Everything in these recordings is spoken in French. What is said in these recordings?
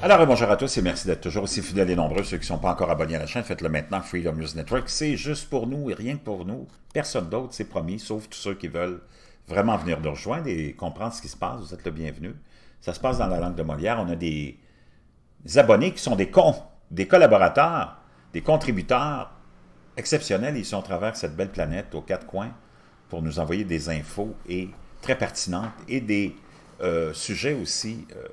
Alors, bonjour à tous et merci d'être toujours aussi fidèles et nombreux. Ceux qui ne sont pas encore abonnés à la chaîne, faites-le maintenant. Freedom News Network, c'est juste pour nous et rien que pour nous. Personne d'autre, c'est promis, sauf tous ceux qui veulent vraiment venir nous rejoindre et comprendre ce qui se passe. Vous êtes le bienvenu. Ça se passe dans la langue de Molière. On a des, abonnés qui sont des cons, des collaborateurs, des contributeurs exceptionnels. Ils sont à travers cette belle planète aux quatre coins pour nous envoyer des infos et très pertinentes et des euh, sujets aussi... Euh,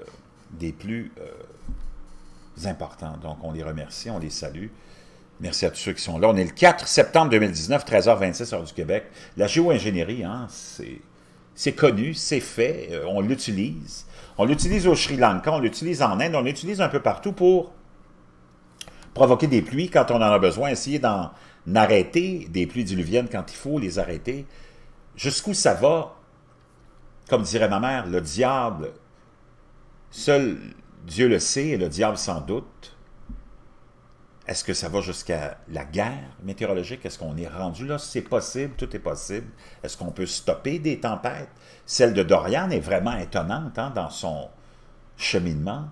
des plus euh, importants. Donc, on les remercie, on les salue. Merci à tous ceux qui sont là. On est le 4 septembre 2019, 13h26, heure du Québec. La géo-ingénierie, hein, c'est connu, c'est fait, euh, on l'utilise. On l'utilise au Sri Lanka, on l'utilise en Inde, on l'utilise un peu partout pour provoquer des pluies quand on en a besoin, essayer d'en arrêter, des pluies diluviennes quand il faut, les arrêter. Jusqu'où ça va, comme dirait ma mère, le diable Seul Dieu le sait et le diable sans doute. Est-ce que ça va jusqu'à la guerre météorologique? Est-ce qu'on est rendu là? C'est possible, tout est possible. Est-ce qu'on peut stopper des tempêtes? Celle de Dorian est vraiment étonnante hein, dans son cheminement.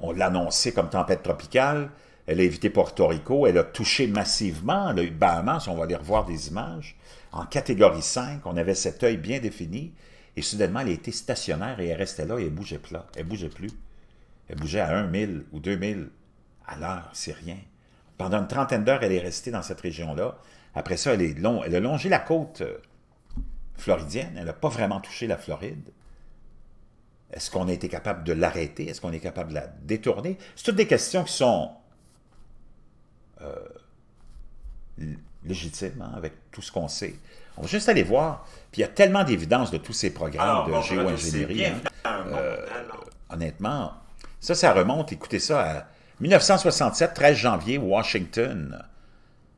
On l'a annoncé comme tempête tropicale. Elle a évité Porto Rico. Elle a touché massivement le Bahamas. On va aller revoir des images. En catégorie 5, on avait cet œil bien défini. Et soudainement, elle était stationnaire et elle restait là et elle bougeait plus. Elle bougeait plus. Elle bougeait à 1000 ou 2000 à l'heure, c'est rien. Pendant une trentaine d'heures, elle est restée dans cette région-là. Après ça, elle, a longé la côte euh, floridienne. Elle n'a pas vraiment touché la Floride. Est-ce qu'on a été capable de l'arrêter? Est-ce qu'on est capable de la détourner? C'est toutes des questions qui sont euh, légitimes hein, avec tout ce qu'on sait. On va juste aller voir. Puis il y a tellement d'évidence de tous ces programmes ah, de ben, géo-ingénierie. Hein. Euh, ben, honnêtement, ça, ça remonte, écoutez ça, à 1967, 13 janvier, Washington.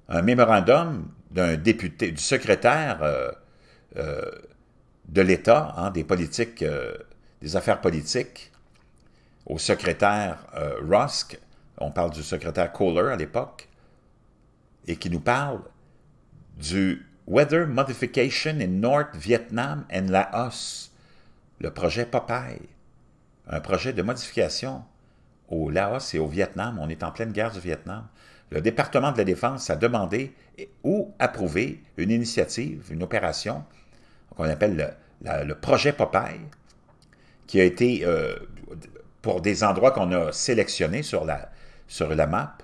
Un mémorandum d'un député, du secrétaire euh, euh, de l'État, hein, des politiques, des affaires politiques, au secrétaire Rusk. On parle du secrétaire Kohler à l'époque, et qui nous parle du Weather Modification in North Vietnam and Laos, le projet Popeye, un projet de modification au Laos et au Vietnam. On est en pleine guerre du Vietnam. Le département de la Défense a demandé ou approuvé une initiative, une opération qu'on appelle le, projet Popeye, qui a été, euh, pour des endroits qu'on a sélectionnés sur la, sur la map,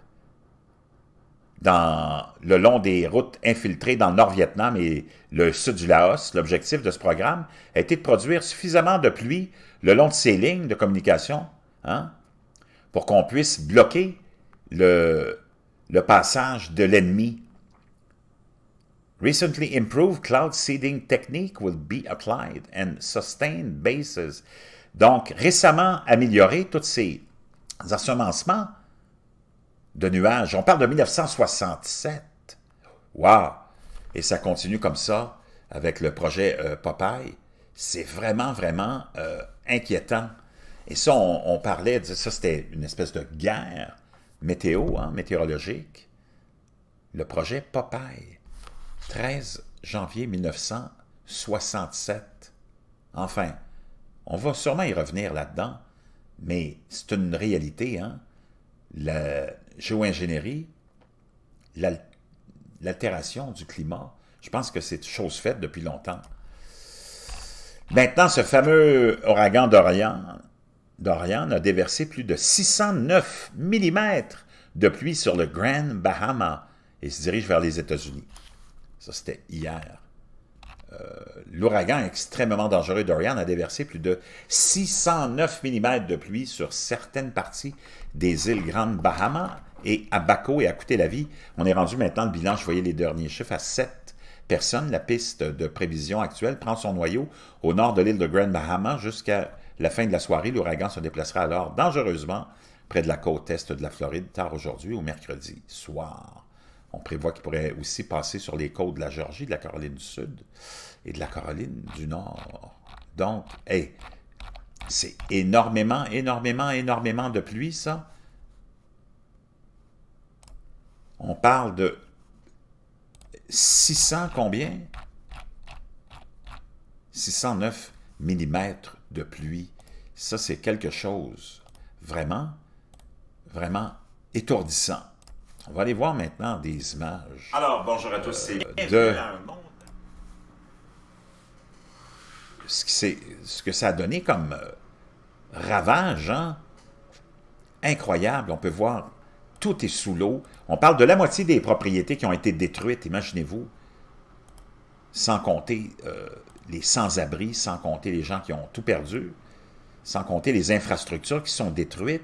dans, le long des routes infiltrées dans le Nord-Vietnam et le sud du Laos. L'objectif de ce programme a été de produire suffisamment de pluie le long de ces lignes de communication hein, pour qu'on puisse bloquer le, passage de l'ennemi. Recently improved cloud seeding technique will be applied and sustained bases. Donc, récemment amélioré, tous ces ensemencements de nuages. On parle de 1967. Waouh Et ça continue comme ça avec le projet euh, Popeye. C'est vraiment, vraiment euh, inquiétant. Et ça, on, parlait, de, ça c'était une espèce de guerre météo, hein, météorologique. Le projet Popeye, 13 janvier 1967. Enfin, on va sûrement y revenir là-dedans, mais c'est une réalité, hein? la géo-ingénierie, l'altération du climat, je pense que c'est chose faite depuis longtemps. Maintenant, ce fameux ouragan d'Orient, d'Orient a déversé plus de 609 mm de pluie sur le Grand Bahama et se dirige vers les États-Unis. Ça, c'était hier. Euh, l'ouragan extrêmement dangereux Dorian a déversé plus de 609 mm de pluie sur certaines parties des îles Grandes Bahamas et à Baco et a coûté la vie. On est rendu maintenant le bilan, je voyais les derniers chiffres, à 7 personnes. La piste de prévision actuelle prend son noyau au nord de l'île de Grand Bahama jusqu'à la fin de la soirée. L'ouragan se déplacera alors dangereusement près de la côte est de la Floride tard aujourd'hui ou mercredi soir. On prévoit qu'il pourrait aussi passer sur les côtes de la Géorgie, de la Caroline du Sud et de la Caroline du Nord. Donc, hey, c'est énormément, énormément, énormément de pluie, ça. On parle de 600 combien? 609 mm de pluie. Ça, c'est quelque chose vraiment, vraiment étourdissant. On va aller voir maintenant des images. Alors, bonjour à tous, euh, de ce, ce que ça a donné comme euh, ravage, hein? incroyable. On peut voir, tout est sous l'eau. On parle de la moitié des propriétés qui ont été détruites, imaginez-vous, sans compter euh, les sans-abri, sans compter les gens qui ont tout perdu, sans compter les infrastructures qui sont détruites.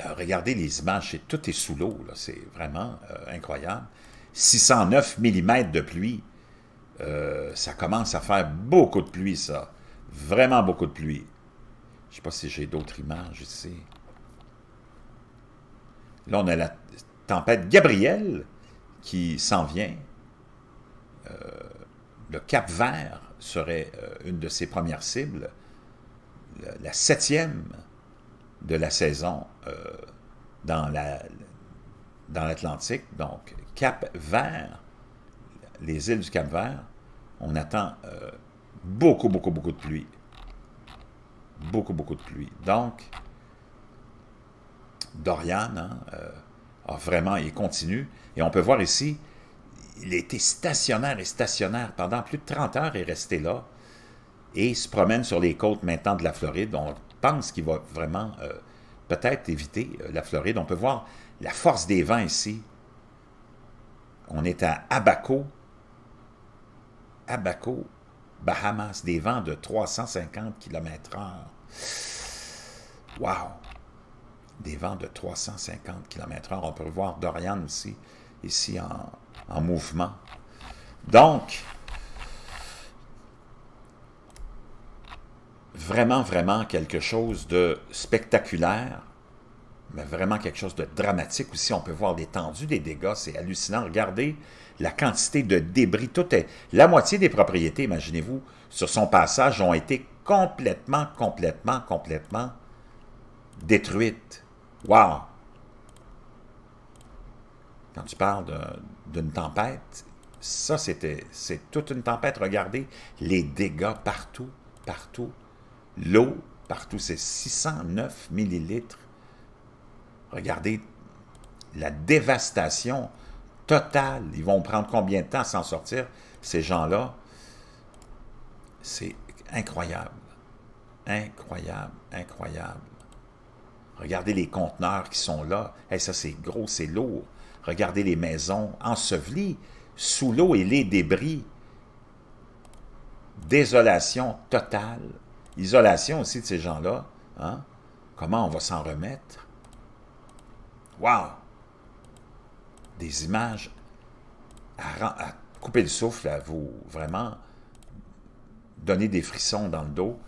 Euh, regardez les images, tout est sous l'eau, c'est vraiment euh, incroyable. 609 mm de pluie, euh, ça commence à faire beaucoup de pluie, ça. Vraiment beaucoup de pluie. Je ne sais pas si j'ai d'autres images ici. Là, on a la tempête Gabriel qui s'en vient. le Cap Vert serait une de ses premières cibles. la septième de la saison euh, dans l'Atlantique. Donc, Cap Vert, les îles du Cap Vert, on attend euh, beaucoup, beaucoup, beaucoup de pluie. Beaucoup, beaucoup de pluie. Donc, Dorian hein, euh, a vraiment, il continue. Et on peut voir ici, il était stationnaire et stationnaire pendant plus de 30 heures, et resté là et se promène sur les côtes maintenant de la Floride. donc pense qu'il va vraiment euh, peut-être éviter euh, la Floride. On peut voir la force des vents ici. On est à Abaco, Abaco, Bahamas, des vents de 350 km h Wow! Des vents de 350 km h On peut voir Dorian aussi, ici en mouvement. Donc, vraiment, vraiment quelque chose de spectaculaire, mais vraiment quelque chose de dramatique aussi. On peut voir l'étendue des dégâts, c'est hallucinant. Regardez la quantité de débris. Tout est... La moitié des propriétés, imaginez-vous, sur son passage, ont été complètement, complètement, complètement détruites. Wow! Quand tu parles d'une tempête, ça, c'était c'est toute une tempête. Regardez les dégâts partout, partout, L'eau, partout, c'est 609 millilitres. Regardez la dévastation totale. Ils vont prendre combien de temps à s'en sortir, ces gens-là? C'est incroyable. Incroyable, incroyable. Regardez les conteneurs qui sont là. ça, c'est gros, c'est lourd. Regardez les maisons ensevelies sous l'eau et les débris. Désolation totale. Isolation aussi de ces gens-là. Hein? Comment on va s'en remettre? Wow! Des images à, couper le souffle, à vous vraiment donner des frissons dans le dos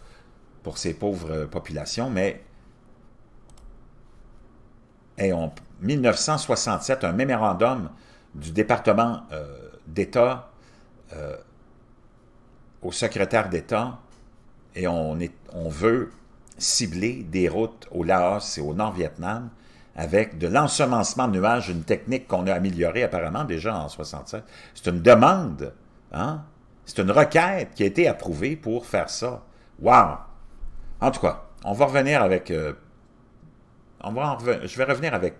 pour ces pauvres populations, mais et 1967, un mémorandum du département euh, d'État euh, au secrétaire d'État et on, veut cibler des routes au Laos et au Nord-Vietnam avec de l'ensemencement de nuages, une technique qu'on a améliorée apparemment déjà en 67. C'est une demande, hein? c'est une requête qui a été approuvée pour faire ça. Wow! En tout cas, on va revenir avec... Euh, on va je vais revenir avec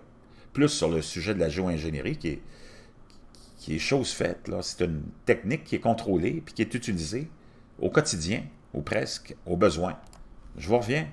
plus sur le sujet de la géo-ingénierie qui est, qui est chose faite. C'est une technique qui est contrôlée puis qui est utilisée au quotidien, ou presque, au besoin, Je vous reviens.